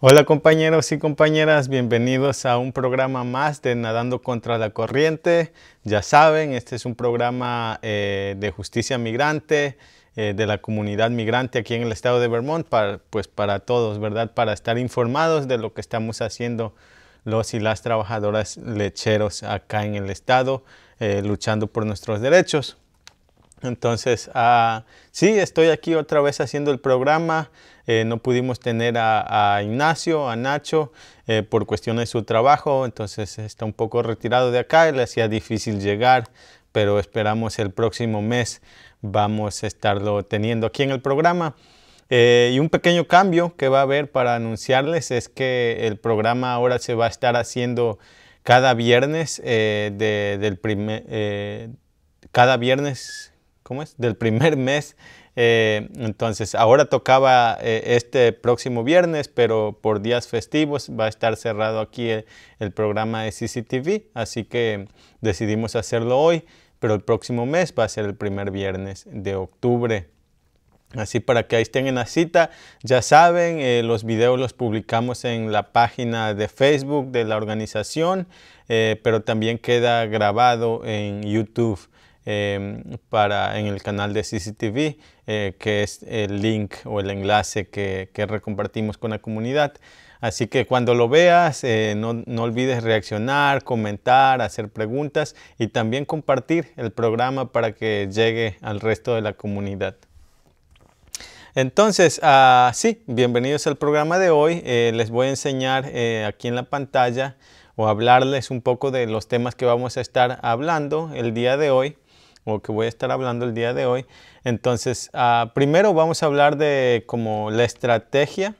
Hola compañeros y compañeras, bienvenidos a un programa más de Nadando contra la Corriente. Ya saben, este es un programa eh, de justicia migrante, eh, de la comunidad migrante aquí en el estado de Vermont, para, pues para todos, ¿verdad? Para estar informados de lo que estamos haciendo los y las trabajadoras lecheros acá en el estado, eh, luchando por nuestros derechos. Entonces, ah, sí, estoy aquí otra vez haciendo el programa. Eh, no pudimos tener a, Ignacio, a Nacho, eh, por cuestiones de su trabajo. Entonces, está un poco retirado de acá. Le hacía difícil llegar, pero esperamos el próximo mes vamos a estarlo teniendo aquí en el programa. Eh, y un pequeño cambio que va a haber para anunciarles es que el programa ahora se va a estar haciendo cada viernes de, del primer... cada viernes ¿cómo es? Del primer mes. Eh, entonces, ahora tocaba eh, este próximo viernes, pero por días festivos va a estar cerrado aquí eh, el, programa de CCTV, así que decidimos hacerlo hoy, pero el próximo mes va a ser el primer viernes de octubre. Así para que ahí estén en la cita, ya saben, los videos los publicamos en la página de Facebook de la organización, pero también queda grabado en YouTube. Em, para, en el canal de CCTV, eh, que es el link o el enlace que, que recompartimos con la comunidad. Así que cuando lo veas, eh, no, olvides reaccionar, comentar, hacer preguntas y también compartir el programa para que llegue al resto de la comunidad. Entonces, ah, sí, bienvenidos al programa de hoy. Eh, les voy a enseñar aquí en la pantalla o hablarles un poco de los temas que vamos a estar hablando el día de hoy o que voy a estar hablando el día de hoy. Entonces, ah, primero vamos a hablar de como la estrategia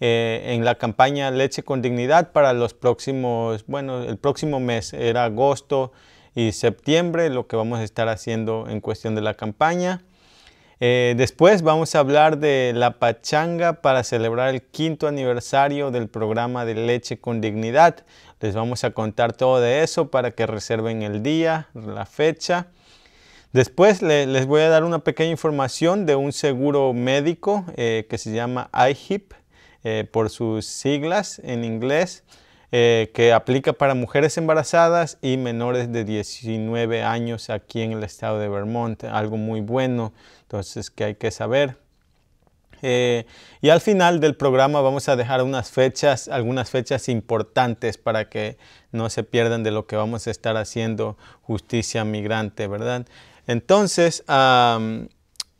eh, en la campaña Leche con Dignidad para los próximos, bueno, el próximo mes era agosto y septiembre, lo que vamos a estar haciendo en cuestión de la campaña. Eh, después vamos a hablar de la pachanga para celebrar el quinto aniversario del programa de Leche con Dignidad. Les vamos a contar todo de eso para que reserven el día, la fecha. Después les voy a dar una pequeña información de un seguro médico eh, que se llama IHIP, eh, por sus siglas en inglés, eh, que aplica para mujeres embarazadas y menores de 19 años aquí en el estado de Vermont. Algo muy bueno, entonces que hay que saber. y al final del programa vamos a dejar unas fechas, algunas fechas importantes para que no se pierdan de lo que vamos a estar haciendo justicia migrante, ¿verdad? Entonces,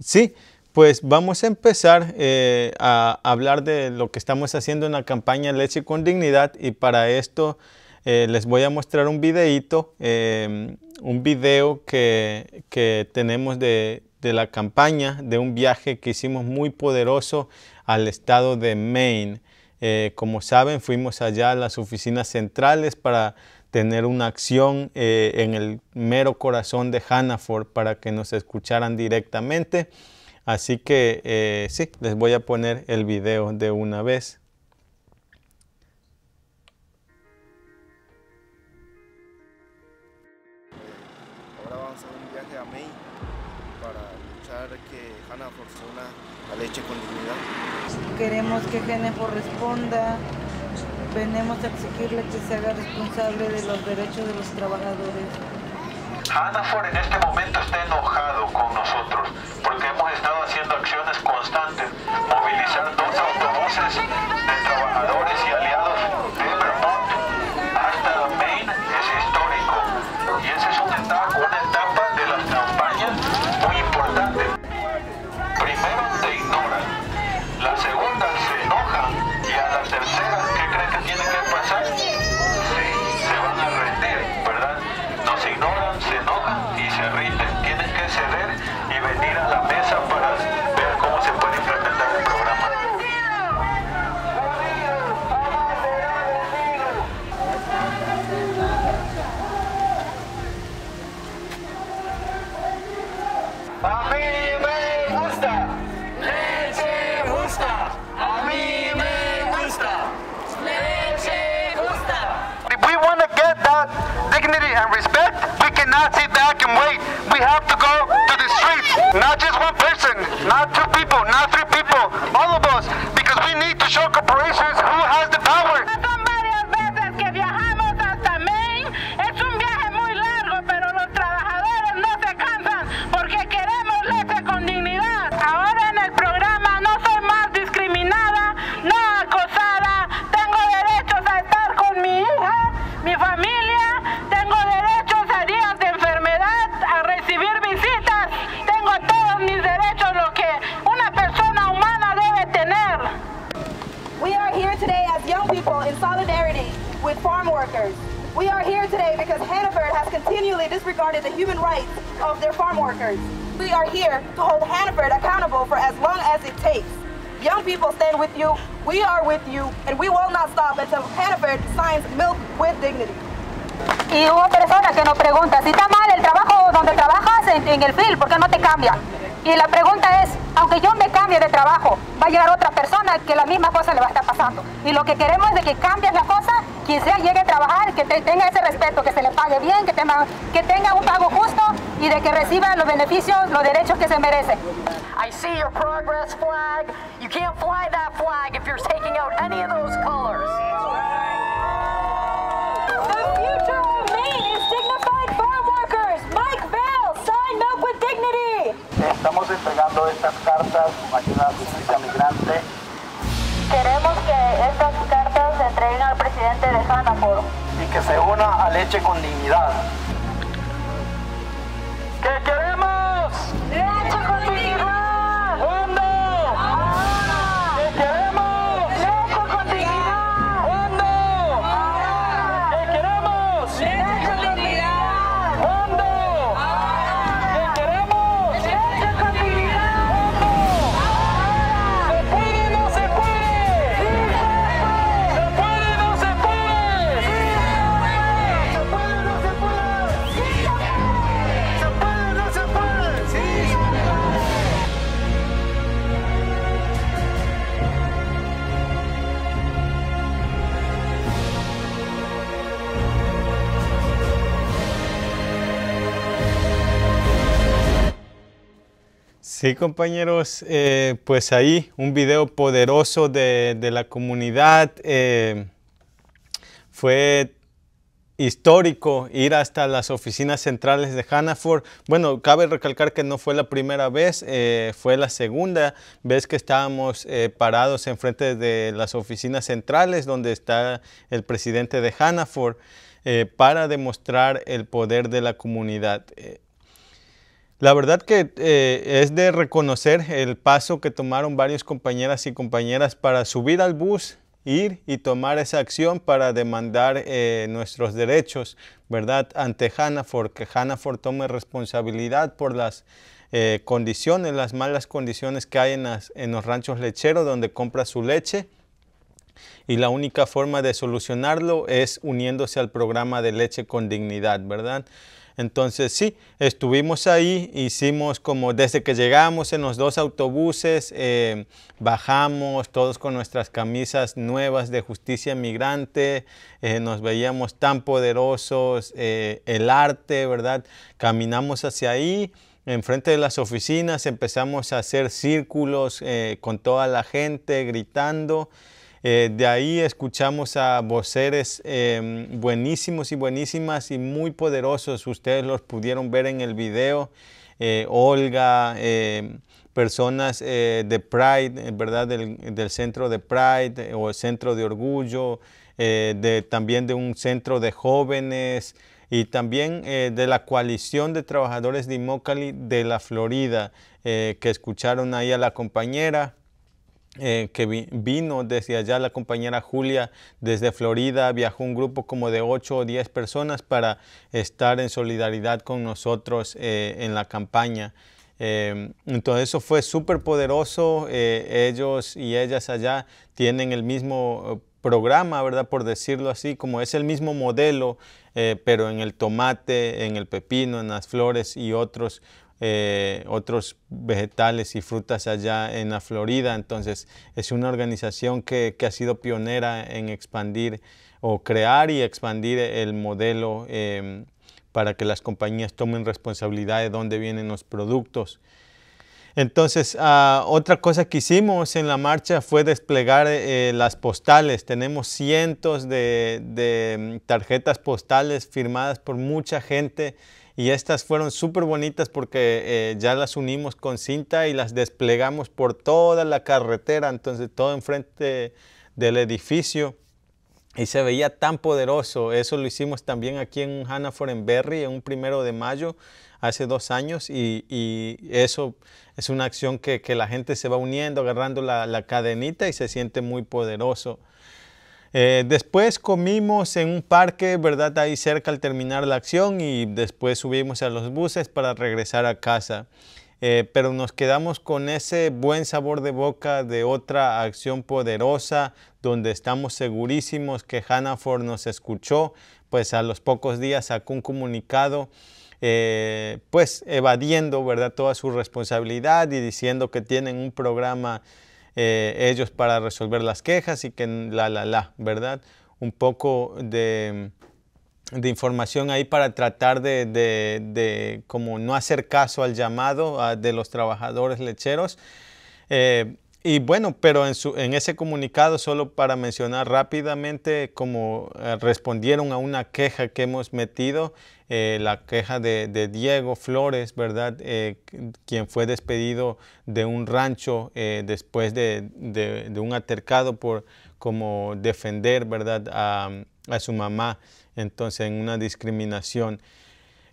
sí, pues vamos a empezar eh, a hablar de lo que estamos haciendo en la campaña Leche con Dignidad y para esto eh, les voy a mostrar un videito, em, un video que, tenemos de, la campaña, de un viaje que hicimos muy poderoso al estado de Maine. Eh, como saben, fuimos allá a las oficinas centrales para tener una acción eh, en el mero corazón de Hannaford para que nos escucharan directamente. Así que eh, sí, les voy a poner el video de una vez. Ahora vamos a un viaje a May para luchar que Hannaford sea a leche con dignidad. Queremos que Hannaford responda venimos a exigirle que se haga responsable de los derechos de los trabajadores. Anafor en este momento está enojado con nosotros porque hemos estado haciendo acciones constantes, movilizando dos autobuses dignity and respect, we cannot sit back and wait. We have to go to the streets. Not just one person, not two people, not three people, all of us, because we need to show corporations who has the power. are here today because Hannaford has continually disregarded the human rights of their farm workers. We are here to hold Hannaford accountable for as long as it takes. Young people stand with you, we are with you, and we will not stop until Hannaford signs milk with dignity. Y hubo personas que nos preguntan, si está mal el trabajo donde trabajas en, en el field, ¿por qué no te cambian? Y la pregunta es, aunque yo me cambie de trabajo, va a llegar otra persona que la misma cosa le va a estar pasando. Y lo que queremos es de que cambies la cosa, quien sea llegue a trabajar, que te, tenga ese respeto, que se le pague bien, que tenga, que tenga un pago justo y de que reciba los beneficios, los derechos que se merece. I see your progress flag. You can't fly that flag if you're taking out any of those colors. The future of Maine is dignified farm workers. Mike Bell, sign milk with dignity. Estamos entregando estas cartas a la justicia migrante presidente de Y que se una a leche con dignidad. ¿Qué queremos! ¡Leche con dignidad! Sí, compañeros, eh, pues ahí un video poderoso de, la comunidad. Eh, fue histórico ir hasta las oficinas centrales de Hannaford. Bueno, cabe recalcar que no fue la primera vez, eh, fue la segunda vez que estábamos parados enfrente de las oficinas centrales donde está el presidente de Hannaford para demostrar el poder de la comunidad. La verdad que eh, es de reconocer el paso que tomaron varios compañeras y compañeras para subir al bus, ir y tomar esa acción para demandar eh, nuestros derechos, ¿verdad? Ante Hannaford, que Hannaford tome responsabilidad por las eh, condiciones, las malas condiciones que hay en los ranchos lecheros donde compra su leche. Y la única forma de solucionarlo es uniéndose al programa de leche con dignidad, ¿verdad? Entonces sí, estuvimos ahí, hicimos como desde que llegamos en los dos autobuses, eh, bajamos todos con nuestras camisas nuevas de justicia migrante, eh, nos veíamos tan poderosos, eh, el arte, ¿verdad? Caminamos hacia ahí enfrente de las oficinas, empezamos a hacer círculos con toda la gente, gritando. Eh, de ahí escuchamos a voceres em, buenísimos y buenísimas y muy poderosos. Ustedes los pudieron ver en el video. Eh, Olga, em, personas eh, de Pride, ¿verdad? Del, centro de Pride o el centro de orgullo, también de un centro de jóvenes y también de la coalición de trabajadores de Imócali de la Florida, que escucharon ahí a la compañera. Eh, que vino desde allá la compañera Julia desde Florida, viajó un grupo como de 8 o 10 personas para estar en solidaridad con nosotros eh, en la campaña. Em, entonces eso fue súper poderoso, eh, ellos y ellas allá tienen el mismo programa, ¿verdad? Por decirlo así, como es el mismo modelo, pero en el tomate, en el pepino, en las flores y otros eh, otros vegetales y frutas allá en la Florida. Entonces es una organización que, ha sido pionera en expandir o crear y expandir el modelo em, para que las compañías tomen responsabilidad de dónde vienen los productos. Entonces, ah, otra cosa que hicimos en la marcha fue desplegar eh, las postales. Tenemos cientos de mm, tarjetas postales firmadas por mucha gente y estas fueron súper bonitas porque eh, ya las unimos con cinta y las desplegamos por toda la carretera, entonces todo enfrente del edificio. Y se veía tan poderoso. Eso lo hicimos también aquí en Hanaford en Berry, en un primero de mayo, hace dos años. Y, eso es una acción que, la gente se va uniendo, agarrando la cadenita y se siente muy poderoso. Eh, después comimos en un parque, ¿verdad? Ahí cerca al terminar la acción y después subimos a los buses para regresar a casa. Eh, pero nos quedamos con ese buen sabor de boca de otra acción poderosa donde estamos segurísimos que Hannaford nos escuchó, pues a los pocos días sacó un comunicado eh, pues evadiendo ¿verdad? toda su responsabilidad y diciendo que tienen un programa eh, ellos para resolver las quejas y que la, la, la, ¿verdad? Un poco de, de información ahí para tratar de, de, como no hacer caso al llamado de los trabajadores lecheros. Eh, y bueno, pero en, su, en ese comunicado, solo para mencionar rápidamente como eh, respondieron a una queja que hemos metido, eh, la queja de, Diego Flores, ¿verdad? Eh, quien fue despedido de un rancho después de, un atercado por como defender, ¿verdad? A, a su mamá, entonces en una discriminación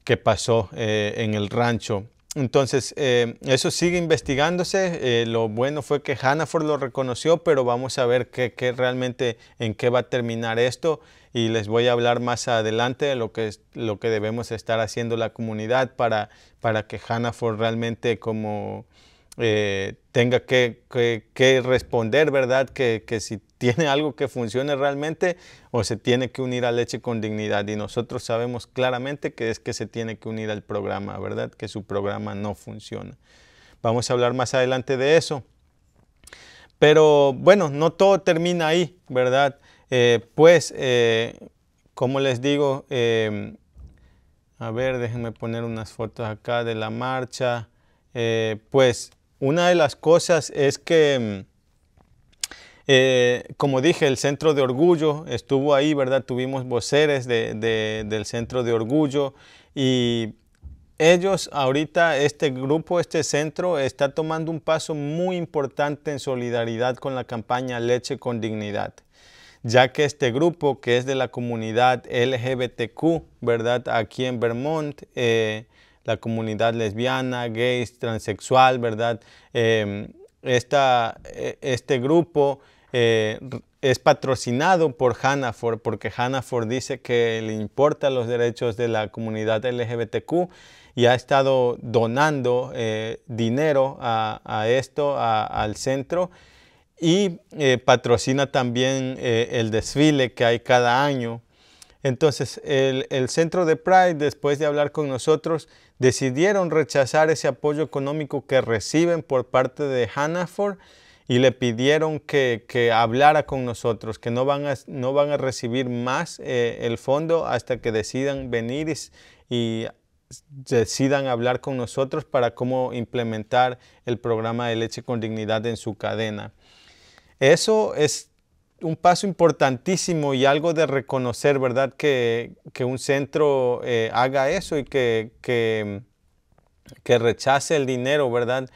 que pasó en el rancho. Entonces, eh, eso sigue investigándose. Eh, lo bueno fue que Hannaford lo reconoció, pero vamos a ver realmente en qué va a terminar esto. Y les voy a hablar más adelante de lo que, lo que debemos estar haciendo la comunidad para, para que Hannaford realmente como eh, tenga que, responder, ¿verdad? Que, si tiene algo que funcione realmente o se tiene que unir a leche con dignidad. Y nosotros sabemos claramente que es que se tiene que unir al programa, ¿verdad? Que su programa no funciona. Vamos a hablar más adelante de eso. Pero bueno, no todo termina ahí, ¿verdad? Eh, pues, eh, como les digo, a ver, déjenme poner unas fotos acá de la marcha. pues una de las cosas es que, mm, eh, como dije, el Centro de Orgullo estuvo ahí, ¿verdad? Tuvimos voceres del Centro de Orgullo y ellos ahorita, este grupo, este centro, está tomando un paso muy importante en solidaridad con la campaña Leche con Dignidad ya que este grupo que es de la comunidad LGBTQ, ¿verdad? Aquí en Vermont, eh, la comunidad lesbiana, gays, transexual, ¿verdad? Em, e, este grupo eh, es patrocinado por Hannaford, porque Hannaford dice que le importan los derechos de la comunidad LGBTQ y ha estado donando eh, dinero a, esto, al centro y eh, patrocina también el desfile que hay cada año. Entonces el, el centro de Pride, después de hablar con nosotros, decidieron rechazar ese apoyo económico que reciben por parte de Hannaford y le pidieron que, hablara con nosotros, que no van a, no van a recibir más eh, el fondo hasta que decidan venir y, y decidan hablar con nosotros para cómo implementar el programa de leche con dignidad en su cadena. Eso es un paso importantísimo y algo de reconocer, ¿verdad? Que, un centro eh, haga eso y que, que, rechace el dinero, ¿verdad?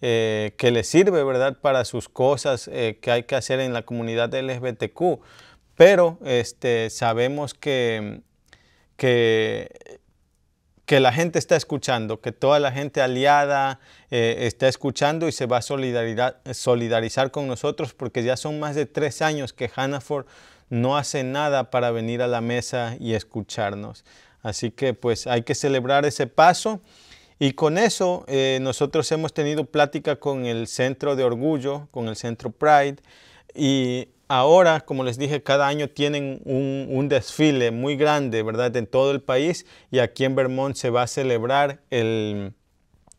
Eh, que le sirve, ¿verdad? Para sus cosas eh, que hay que hacer en la comunidad LGBTQ. Pero este, sabemos que, que que la gente está escuchando, que toda la gente aliada eh, está escuchando y se va a solidarizar con nosotros porque ya son más de tres años que Hannaford no hace nada para venir a la mesa y escucharnos. Así que pues hay que celebrar ese paso y con eso eh, nosotros hemos tenido plática con el Centro de Orgullo, con el Centro Pride. Y ahora, como les dije, cada año tienen un, desfile muy grande, ¿verdad? En todo el país y aquí en Vermont se va a celebrar el,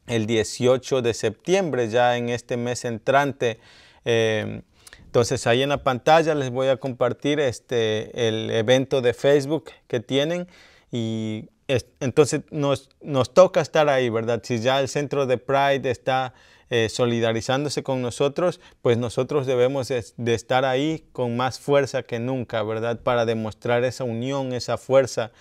el 18 de septiembre, ya en este mes entrante. Eh, entonces ahí en la pantalla les voy a compartir este, el evento de Facebook que tienen y entonces nos, nos toca estar ahí, ¿verdad? Si ya el centro de Pride está eh, solidarizándose con nosotros, pues nosotros debemos de, estar ahí con más fuerza que nunca, ¿verdad? Para demostrar esa unión, esa fuerza.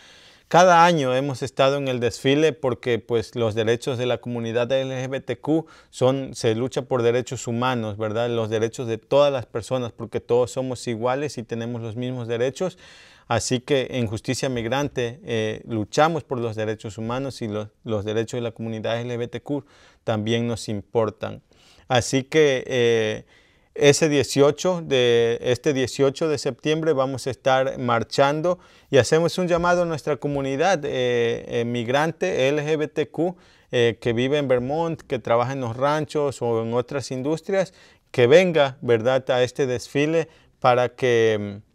Cada año hemos estado en el desfile porque pues los derechos de la comunidad LGBTQ son, se lucha por derechos humanos, ¿verdad? Los derechos de todas las personas porque todos somos iguales y tenemos los mismos derechos. Así que en Justicia Migrante eh, luchamos por los derechos humanos y los, los derechos de la comunidad LGBTQ también nos importan. Así que eh, ese 18 de este 18 de septiembre vamos a estar marchando y hacemos un llamado a nuestra comunidad eh, eh, migrante LGBTQ que vive en Vermont, que trabaja en los ranchos o en otras industrias, que venga, ¿verdad?, a este desfile para que mm,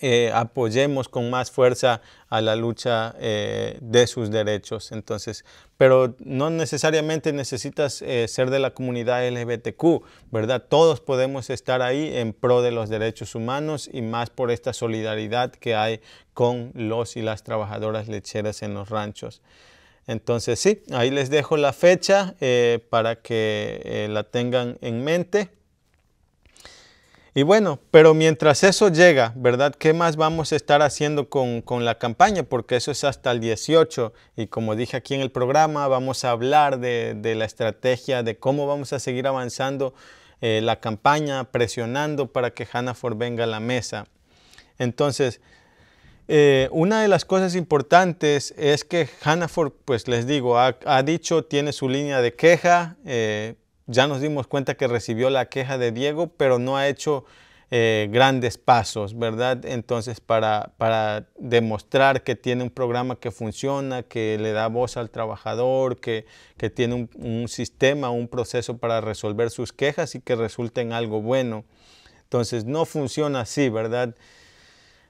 eh, apoyemos con más fuerza a la lucha eh, de sus derechos. Entonces, pero no necesariamente necesitas eh, ser de la comunidad LGBTQ, ¿verdad? Todos podemos estar ahí en pro de los derechos humanos y más por esta solidaridad que hay con los y las trabajadoras lecheras en los ranchos. Entonces, sí, ahí les dejo la fecha para que la tengan en mente. Y bueno, pero mientras eso llega, ¿verdad? ¿Qué más vamos a estar haciendo con, la campaña? Porque eso es hasta el 18 y como dije aquí en el programa, vamos a hablar de, la estrategia, de cómo vamos a seguir avanzando eh, la campaña, presionando para que Hannaford venga a la mesa. Entonces, eh, una de las cosas importantes es que Hannaford, pues les digo, ha, dicho, tiene su línea de queja. Eh, ya nos dimos cuenta que recibió la queja de Diego, pero no ha hecho eh, grandes pasos, ¿verdad? Entonces, para, demostrar que tiene un programa que funciona, que le da voz al trabajador, que, tiene un, un, sistema, un proceso para resolver sus quejas y que resulte en algo bueno. Entonces, no funciona así, ¿verdad?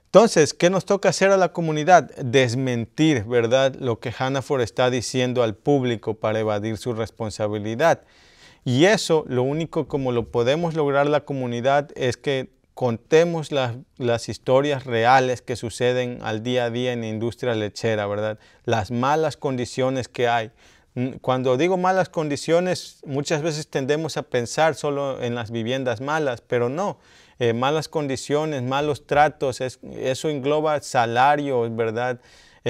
Entonces, ¿qué nos toca hacer a la comunidad? Desmentir, ¿verdad? Lo que Hannaford está diciendo al público para evadir su responsabilidad. Y eso lo único como lo podemos lograr la comunidad es que contemos las, historias reales que suceden al día a día en la industria lechera, ¿verdad? Las malas condiciones que hay. Mm, cuando digo malas condiciones, muchas veces tendemos a pensar solo en las viviendas malas, pero no. Eh, malas condiciones, malos tratos, eso engloba salarios, ¿verdad?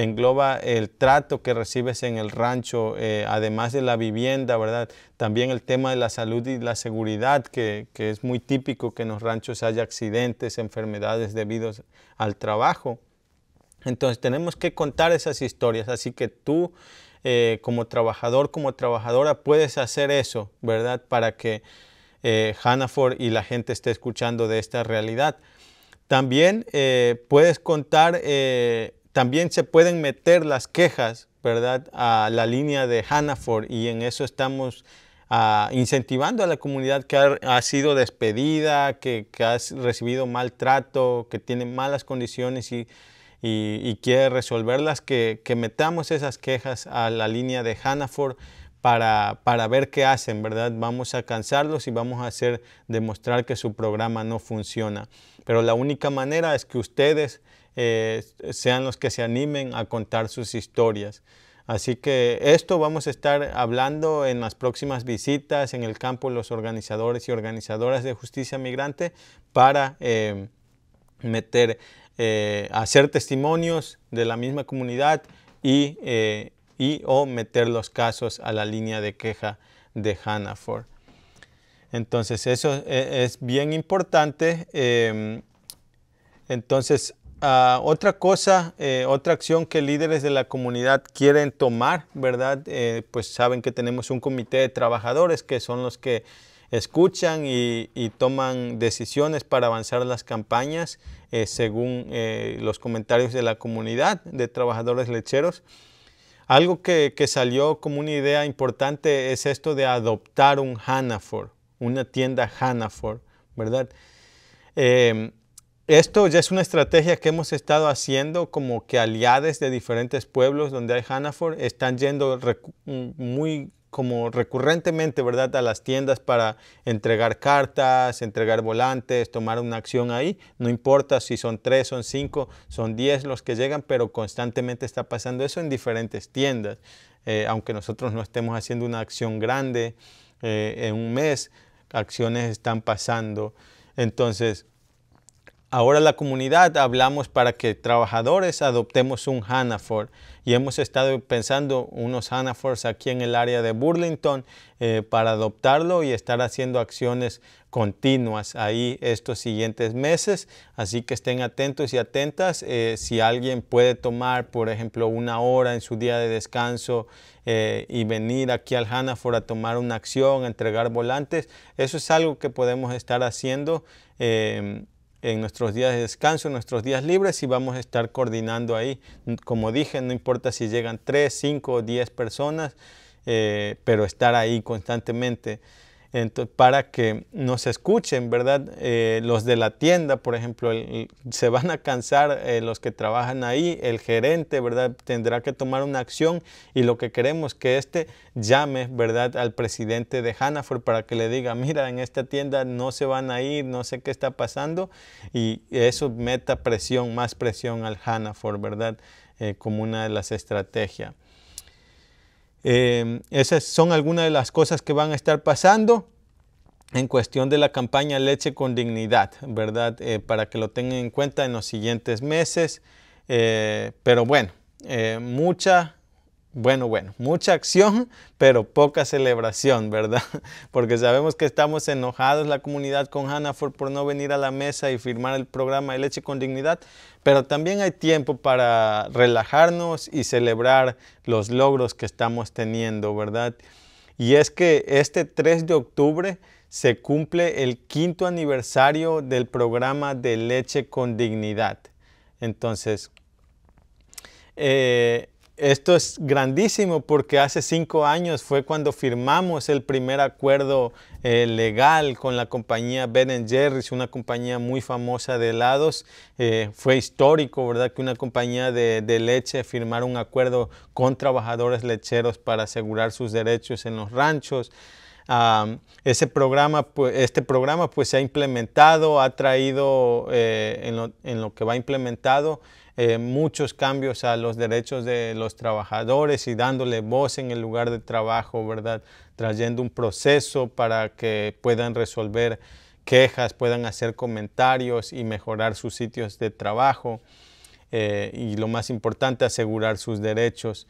engloba el trato que recibes en el rancho, eh, además de la vivienda, ¿verdad? También el tema de la salud y la seguridad, que, es muy típico que en los ranchos haya accidentes, enfermedades debido al trabajo. Entonces tenemos que contar esas historias, así que tú eh, como trabajador, como trabajadora, puedes hacer eso, ¿verdad? Para que eh, Hannaford y la gente esté escuchando de esta realidad. También eh, puedes contar también se pueden meter las quejas, ¿verdad?, a la línea de Hannaford y en eso estamos ah, incentivando a la comunidad que ha, sido despedida, que, ha recibido maltrato, que tiene malas condiciones y, quiere resolverlas, que, metamos esas quejas a la línea de Hannaford. Para, ver qué hacen, ¿verdad? Vamos a cansarlos y vamos a hacer demostrar que su programa no funciona. Pero la única manera es que ustedes eh, sean los que se animen a contar sus historias. Así que esto vamos a estar hablando en las próximas visitas en el campo los organizadores y organizadoras de justicia migrante para eh, meter, eh, hacer testimonios de la misma comunidad y, o meter los casos a la línea de queja de Hannaford. Entonces eso es bien importante. entonces Ah, otra cosa, eh, otra acción que líderes de la comunidad quieren tomar, ¿verdad? Eh, pues saben que tenemos un comité de trabajadores que son los que escuchan y, toman decisiones para avanzar las campañas eh, según los comentarios de la comunidad de trabajadores lecheros. Algo que, salió como una idea importante es esto de adoptar un Hannaford, una tienda Hannaford, ¿verdad? Esto ya es una estrategia que hemos estado haciendo, como que aliades de diferentes pueblos donde hay Hannaford están yendo mm, muy como recurrentemente, ¿verdad?, a las tiendas para entregar cartas, entregar volantes, tomar una acción ahí. No importa si son tres, son cinco, son diez los que llegan, pero constantemente está pasando eso en diferentes tiendas. Eh, aunque nosotros no estemos haciendo una acción grande eh, en un mes, acciones están pasando. Entonces, Ahora la comunidad hablamos para que trabajadores adoptemos un Hannaford y hemos estado pensando unos Hannafords aquí en el área de Burlington eh, para adoptarlo y estar haciendo acciones continuas ahí estos siguientes meses. Así que estén atentos y atentas. Eh, si alguien puede tomar, por ejemplo, una hora en su día de descanso eh, y venir aquí al Hannaford a tomar una acción, a entregar volantes, eso es algo que podemos estar haciendo en nuestros días de descanso, en nuestros días libres y vamos a estar coordinando ahí. Como dije, no importa si llegan 3, 5 o 10 personas, eh, pero estar ahí constantemente entonces, para que nos escuchen, ¿verdad? Eh, los de la tienda, por ejemplo, se van a cansar eh, los que trabajan ahí, el gerente, ¿verdad? Tendrá que tomar una acción y lo que queremos que este llame, ¿verdad? Al presidente de Hannaford para que le diga, mira, en esta tienda no se van a ir, no sé qué está pasando y eso meta presión, más presión al Hannaford, ¿verdad? Eh, como una de las estrategias. Em, esas son algunas de las cosas que van a estar pasando en cuestión de la campaña Leche con Dignidad, ¿verdad? Eh, para que lo tengan en cuenta en los siguientes meses. Eh, pero bueno, eh, mucha bueno, bueno, mucha acción, pero poca celebración, ¿verdad? Porque sabemos que estamos enojados la comunidad con Hannaford por no venir a la mesa y firmar el programa de Leche con Dignidad, pero también hay tiempo para relajarnos y celebrar los logros que estamos teniendo, ¿verdad? Y es que este 3 de octubre se cumple el quinto aniversario del programa de Leche con Dignidad. Entonces, eh, esto es grandísimo porque hace cinco años fue cuando firmamos el primer acuerdo eh, legal con la compañía Ben Jerry's, una compañía muy famosa de helados. Eh, fue histórico, ¿verdad?, que una compañía de, de, leche firmara un acuerdo con trabajadores lecheros para asegurar sus derechos en los ranchos ese programa, este programa pues, se ha implementado, ha traído eh, en, lo, que va implementado eh, muchos cambios a los derechos de los trabajadores y dándole voz en el lugar de trabajo, ¿verdad? Trayendo un proceso para que puedan resolver quejas, puedan hacer comentarios y mejorar sus sitios de trabajo. Eh, y lo más importante, asegurar sus derechos.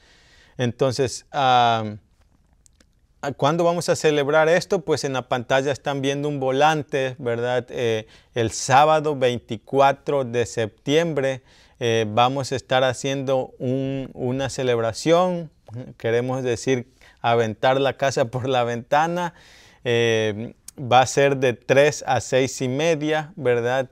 Entonces, Ah, ¿Cuándo vamos a celebrar esto? Pues en la pantalla están viendo un volante, ¿verdad? Eh, el sábado 24 de septiembre eh, vamos a estar haciendo una celebración, queremos decir, aventar la casa por la ventana. Eh, va a ser de 3 a 6 y media, ¿verdad?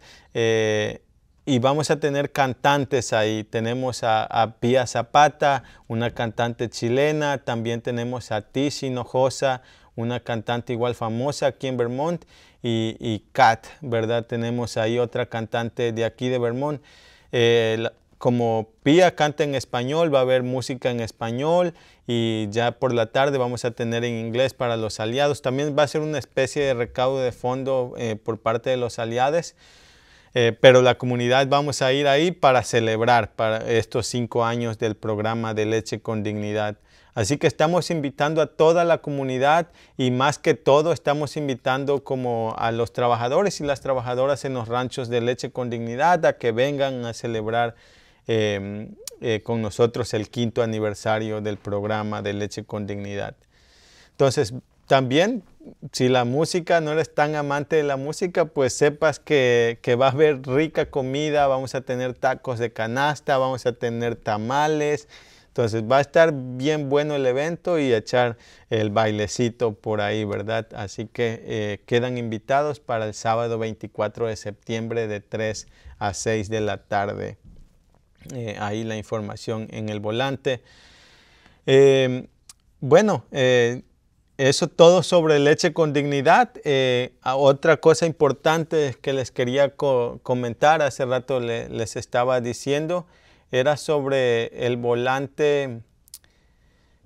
y vamos a tener cantantes ahí. Tenemos a, Pía Pia Zapata, una cantante chilena, también tenemos a Tish Hinojosa, una cantante igual famosa aquí en Vermont, y, Kat, ¿verdad? Tenemos ahí otra cantante de aquí de Vermont. Eh, como Pia canta en español, va a haber música en español y ya por la tarde vamos a tener en inglés para los aliados. También va a ser una especie de recaudo de fondo eh, por parte de los aliados. Eh, pero la comunidad vamos a ir ahí para celebrar para estos cinco años del programa de leche con dignidad. Así que estamos invitando a toda la comunidad y más que todo estamos invitando como a los trabajadores y las trabajadoras en los ranchos de leche con dignidad a que vengan a celebrar em, eh, con nosotros el quinto aniversario del programa de leche con dignidad. Entonces también, si la música, no eres tan amante de la música, pues sepas que, va a haber rica comida, vamos a tener tacos de canasta, vamos a tener tamales. Entonces va a estar bien bueno el evento y echar el bailecito por ahí, ¿verdad? Así que eh, quedan invitados para el sábado 24 de septiembre de 3 a 6 de la tarde. Eh, ahí la información en el volante. Eh, bueno, eso todo sobre leche con dignidad. Eh, otra cosa importante que les quería comentar, hace rato les estaba diciendo, era sobre el volante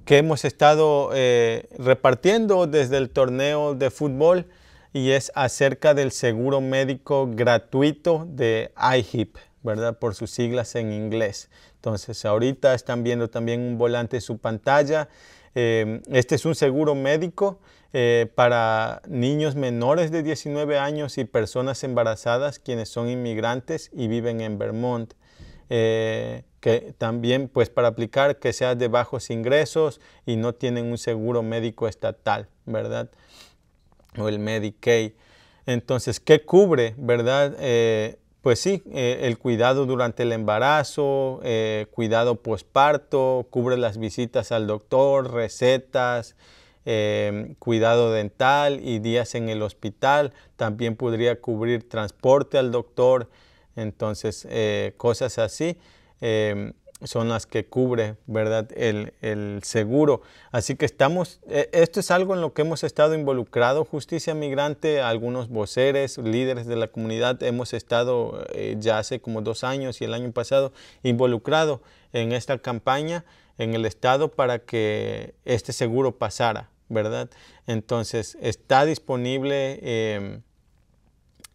que hemos estado eh, repartiendo desde el torneo de fútbol y es acerca del seguro médico gratuito de IHIP, ¿verdad? Por sus siglas en inglés. Entonces ahorita están viendo también un volante en su pantalla Em, este es un seguro médico eh, para niños menores de 19 años y personas embarazadas quienes son inmigrantes y viven en Vermont. Eh, que también pues para aplicar que sea de bajos ingresos y no tienen un seguro médico estatal, ¿verdad? O el Medicaid. Entonces, ¿qué cubre, verdad? Eh, pues sí, eh, el cuidado durante el embarazo, eh, cuidado posparto, cubre las visitas al doctor, recetas, eh, cuidado dental y días en el hospital. También podría cubrir transporte al doctor, entonces cosas así son las que cubre, ¿verdad? El, seguro. Así que estamos, eh, esto es algo en lo que hemos estado involucrado, Justicia Migrante, algunos voceres, líderes de la comunidad, hemos estado eh, ya hace como dos años y el año pasado involucrado en esta campaña en el Estado para que este seguro pasara, ¿verdad? Entonces, está disponible. Em,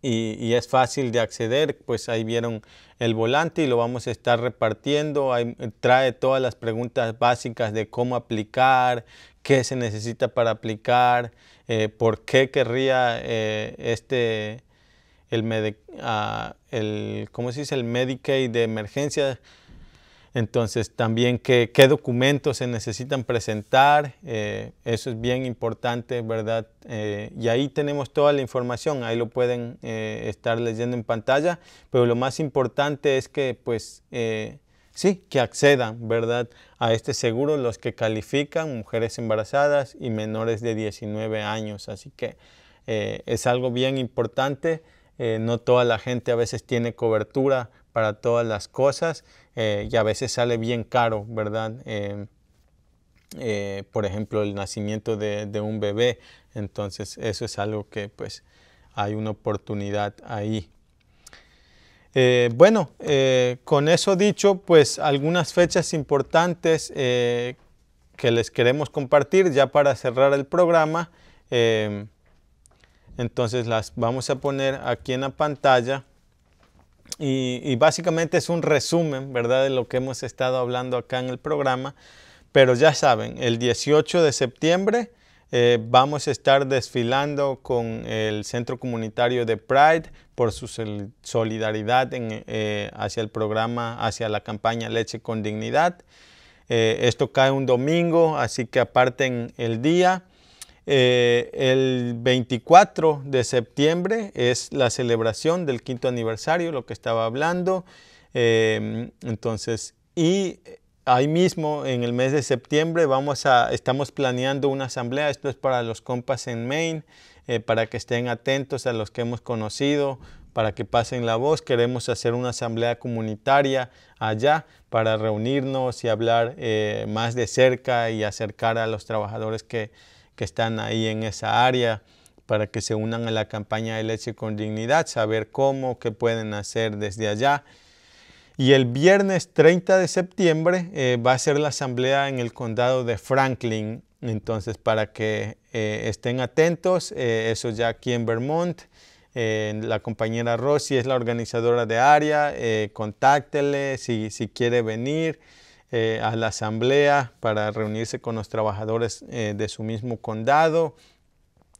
y, es fácil de acceder, pues ahí vieron el volante y lo vamos a estar repartiendo. trae todas las preguntas básicas de cómo aplicar, qué se necesita para aplicar, eh, por qué querría eh, este, el, ah, el, ¿cómo se dice? el Medicaid de emergencia entonces, también qué, documentos se necesitan presentar, eh, eso es bien importante, ¿verdad? Eh, y ahí tenemos toda la información, ahí lo pueden eh, estar leyendo en pantalla, pero lo más importante es que, pues, sí, que accedan, ¿verdad? A este seguro los que califican, mujeres embarazadas y menores de 19 años, así que es algo bien importante. no toda la gente a veces tiene cobertura para todas las cosas eh, y a veces sale bien caro, ¿verdad? Em, eh, por ejemplo, el nacimiento de, un bebé. Entonces, eso es algo que pues hay una oportunidad ahí. Eh, bueno, con eso dicho, pues algunas fechas importantes que les queremos compartir ya para cerrar el programa. Em, entonces las vamos a poner aquí en la pantalla. Y, básicamente es un resumen, ¿verdad?, de lo que hemos estado hablando acá en el programa. Pero ya saben, el 18 de septiembre eh, vamos a estar desfilando con el Centro Comunitario de Pride por su solidaridad eh, hacia el programa, hacia la campaña Leche con Dignidad. Eh, esto cae un domingo, así que aparten el día. Eh, el 24 de septiembre es la celebración del quinto aniversario, lo que estaba hablando. Em, entonces, y ahí mismo en el mes de septiembre vamos a, estamos planeando una asamblea, esto es para los compas en Maine, eh, para que estén atentos a los que hemos conocido, para que pasen la voz. Queremos hacer una asamblea comunitaria allá para reunirnos y hablar eh, más de cerca y acercar a los trabajadores que que están ahí en esa área para que se unan a la campaña de leche con dignidad, saber cómo, qué pueden hacer desde allá. Y el viernes 30 de septiembre eh, va a ser la asamblea en el condado de Franklin. Entonces, para que eh, estén atentos, eh, eso ya aquí en Vermont. la compañera Rossi es la organizadora de área. contáctele si quiere venir. Eh, a la asamblea para reunirse con los trabajadores eh, de su mismo condado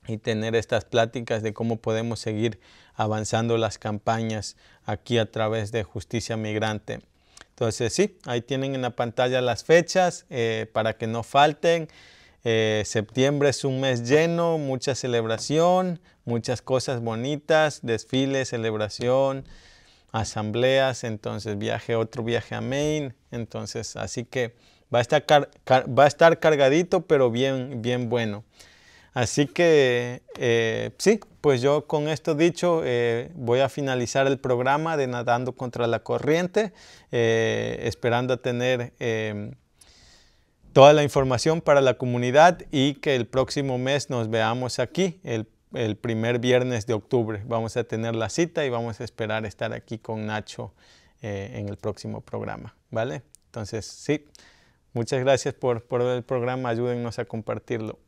y tener estas pláticas de cómo podemos seguir avanzando las campañas aquí a través de justicia migrante. Entonces sí, ahí tienen en la pantalla las fechas eh, para que no falten. septiembre es un mes lleno, mucha celebración, muchas cosas bonitas, desfiles, celebración asambleas, entonces viaje, otro viaje a Maine, entonces así que va a estar, va a estar cargadito, pero bien, bien bueno. Así que eh, sí, pues yo con esto dicho eh, voy a finalizar el programa de Nadando contra la Corriente, eh, esperando a tener em, toda la información para la comunidad y que el próximo mes nos veamos aquí, el el primer viernes de octubre. Vamos a tener la cita y vamos a esperar estar aquí con Nacho eh, en el próximo programa, ¿vale? Entonces, sí, muchas gracias por, por el programa, ayúdennos a compartirlo.